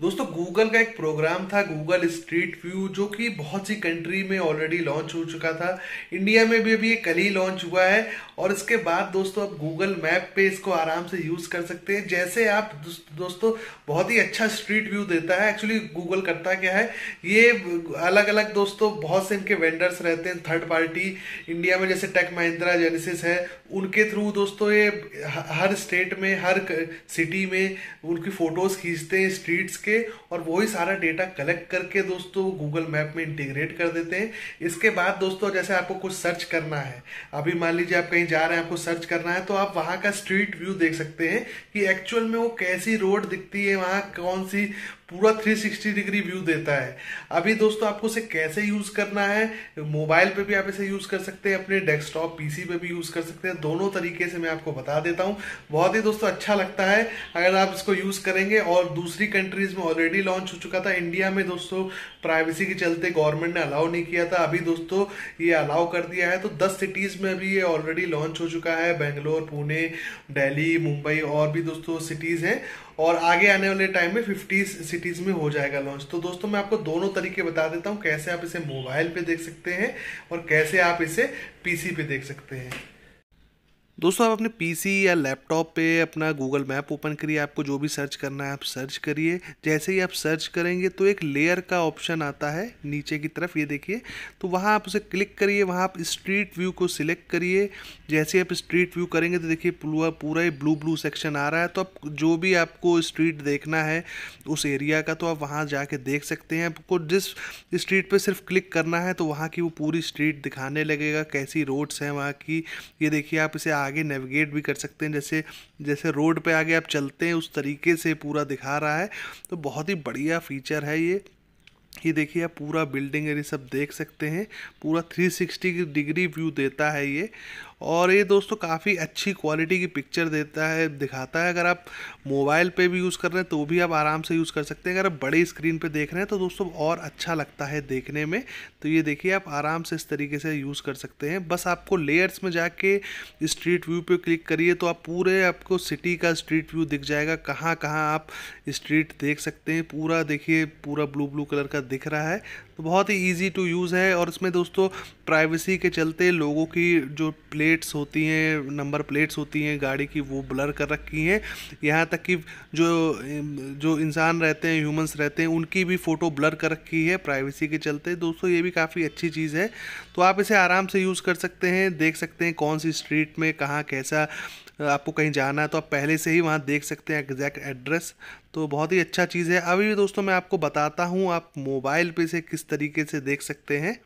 दोस्तों गूगल का एक प्रोग्राम था गूगल स्ट्रीट व्यू जो कि बहुत सी कंट्री में ऑलरेडी लॉन्च हो चुका था इंडिया में भी अभी ये कल ही लॉन्च हुआ है और इसके बाद दोस्तों आप गूगल मैप पे इसको आराम से यूज़ कर सकते हैं जैसे आप दोस्तों बहुत ही अच्छा स्ट्रीट व्यू देता है एक्चुअली गूगल करता क्या है ये अलग अलग दोस्तों बहुत से इनके वेंडर्स रहते हैं थर्ड पार्टी इंडिया में जैसे टेक महिंद्रा जेनेसिस है उनके थ्रू दोस्तों ये हर स्टेट में हर सिटी में उनकी फ़ोटोज़ खींचते हैं स्ट्रीट्स के और वही सारा डेटा कलेक्ट करके दोस्तों गूगल मैप में इंटीग्रेट कर देते हैं इसके बाद दोस्तों जैसे आपको कुछ सर्च करना है अभी मान लीजिए आप कहीं जा रहे हैं आपको सर्च करना है तो आप वहां का स्ट्रीट व्यू देख सकते हैं कि एक्चुअल में वो कैसी रोड दिखती है वहां कौन सी पूरा 360 डिग्री व्यू देता है अभी दोस्तों आपको इसे कैसे यूज करना है मोबाइल पे भी आप इसे यूज कर सकते हैं अपने डेस्कटॉप पीसी पे भी यूज कर सकते हैं दोनों तरीके से मैं आपको बता देता हूँ बहुत ही दोस्तों अच्छा लगता है अगर आप इसको यूज करेंगे और दूसरी कंट्रीज में ऑलरेडी लॉन्च हो चुका था इंडिया में दोस्तों प्राइवेसी के चलते गवर्नमेंट ने अलाउ नहीं किया था अभी दोस्तों ये अलाउ कर दिया है तो दस सिटीज में भी ये ऑलरेडी लॉन्च हो चुका है बेंगलोर पुणे डेली मुंबई और भी दोस्तों सिटीज हैं और आगे आने वाले टाइम में फिफ्टी सिटीज़ में हो जाएगा लॉन्च तो दोस्तों मैं आपको दोनों तरीके बता देता हूं कैसे आप इसे मोबाइल पे देख सकते हैं और कैसे आप इसे पीसी पे देख सकते हैं दोस्तों आप अपने पीसी या लैपटॉप पे अपना गूगल मैप ओपन करिए आपको जो भी सर्च करना है आप सर्च करिए जैसे ही आप सर्च करेंगे तो एक लेयर का ऑप्शन आता है नीचे की तरफ ये देखिए तो वहाँ आप उसे क्लिक करिए वहाँ आप स्ट्रीट व्यू को सिलेक्ट करिए जैसे आप स्ट्रीट व्यू करेंगे तो देखिए पूरा पूरा ही ब्लू ब्लू सेक्शन आ रहा है तो आप जो भी आपको स्ट्रीट देखना है उस एरिया का तो आप वहाँ जाके देख सकते हैं आपको जिस स्ट्रीट पर सिर्फ क्लिक करना है तो वहाँ की वो पूरी स्ट्रीट दिखाने लगेगा कैसी रोड्स हैं वहाँ की ये देखिए आप इसे आगे आगे नेविगेट भी कर सकते हैं जैसे जैसे रोड पे आगे आप चलते हैं उस तरीके से पूरा दिखा रहा है तो बहुत ही बढ़िया फीचर है ये ये देखिए आप पूरा बिल्डिंग ये सब देख सकते हैं पूरा 360 डिग्री व्यू देता है ये और ये दोस्तों काफ़ी अच्छी क्वालिटी की पिक्चर देता है दिखाता है अगर आप मोबाइल पे भी यूज़ कर रहे हैं तो भी आप आराम से यूज़ कर सकते हैं अगर आप बड़े स्क्रीन पे देख रहे हैं तो दोस्तों और अच्छा लगता है देखने में तो ये देखिए आप आराम से इस तरीके से यूज़ कर सकते हैं बस आपको लेयर्स में जाके स्ट्रीट व्यू पर क्लिक करिए तो आप पूरे आपको सिटी का स्ट्रीट व्यू दिख जाएगा कहाँ कहाँ आप स्ट्रीट देख सकते हैं पूरा देखिए पूरा ब्लू ब्लू कलर का दिख रहा है तो बहुत ही ईजी टू यूज़ है और इसमें दोस्तों प्राइवेसी के चलते लोगों की जो प्ले प्लेट्स होती हैं नंबर प्लेट्स होती हैं गाड़ी की वो ब्लर कर रखी हैं यहाँ तक कि जो जो इंसान रहते हैं ह्यूमंस रहते हैं उनकी भी फ़ोटो ब्लर कर रखी है प्राइवेसी के चलते दोस्तों ये भी काफ़ी अच्छी चीज़ है तो आप इसे आराम से यूज़ कर सकते हैं देख सकते हैं कौन सी स्ट्रीट में कहाँ कैसा आपको कहीं जाना है तो आप पहले से ही वहाँ देख सकते हैं एग्जैक्ट एड्रेस तो बहुत ही अच्छा चीज़ है अभी भी दोस्तों मैं आपको बताता हूँ आप मोबाइल पे से किस तरीके से देख सकते हैं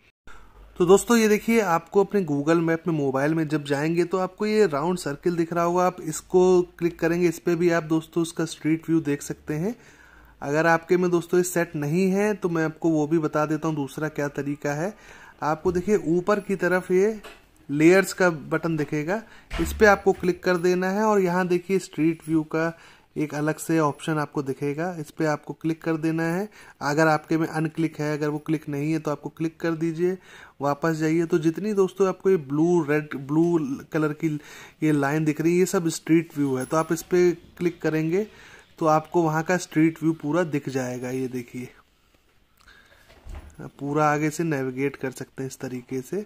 तो दोस्तों ये देखिए आपको अपने गूगल मैप में मोबाइल में जब जाएंगे तो आपको ये राउंड सर्किल दिख रहा होगा आप इसको क्लिक करेंगे इस पर भी आप दोस्तों उसका स्ट्रीट व्यू देख सकते हैं अगर आपके में दोस्तों ये सेट नहीं है तो मैं आपको वो भी बता देता हूँ दूसरा क्या तरीका है आपको देखिए ऊपर की तरफ ये लेयर्स का बटन दिखेगा इस पर आपको क्लिक कर देना है और यहाँ देखिए स्ट्रीट व्यू का एक अलग से ऑप्शन आपको दिखेगा इस पर आपको क्लिक कर देना है अगर आपके में अनक्लिक है अगर वो क्लिक नहीं है तो आपको क्लिक कर दीजिए वापस जाइए तो जितनी दोस्तों आपको ये ब्लू रेड ब्लू कलर की ये लाइन दिख रही है ये सब स्ट्रीट व्यू है तो आप इस पर क्लिक करेंगे तो आपको वहाँ का स्ट्रीट व्यू पूरा दिख जाएगा ये देखिए पूरा आगे से नेविगेट कर सकते हैं इस तरीके से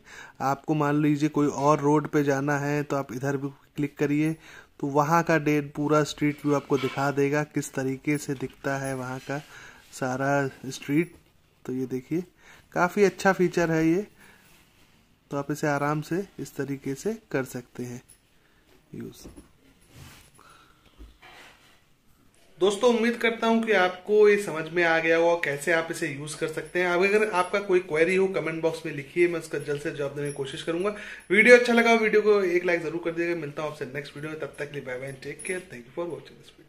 आपको मान लीजिए कोई और रोड पे जाना है तो आप इधर भी क्लिक करिए तो वहाँ का डेट पूरा स्ट्रीट व्यू आपको दिखा देगा किस तरीके से दिखता है वहाँ का सारा स्ट्रीट तो ये देखिए काफ़ी अच्छा फीचर है ये तो आप इसे आराम से इस तरीके से कर सकते हैं यूज़ दोस्तों उम्मीद करता हूं कि आपको ये समझ में आ गया होगा कैसे आप इसे यूज कर सकते हैं अगर आपका कोई क्वेरी हो कमेंट बॉक्स में लिखिए मैं उसका जल्द से जवाब देने की कोशिश करूंगा वीडियो अच्छा लगा वीडियो को एक लाइक जरूर कर दिएगा मिलता हूं आपसे नेक्स्ट वीडियो में तब तक लिए bye bye take care thank you for watching this video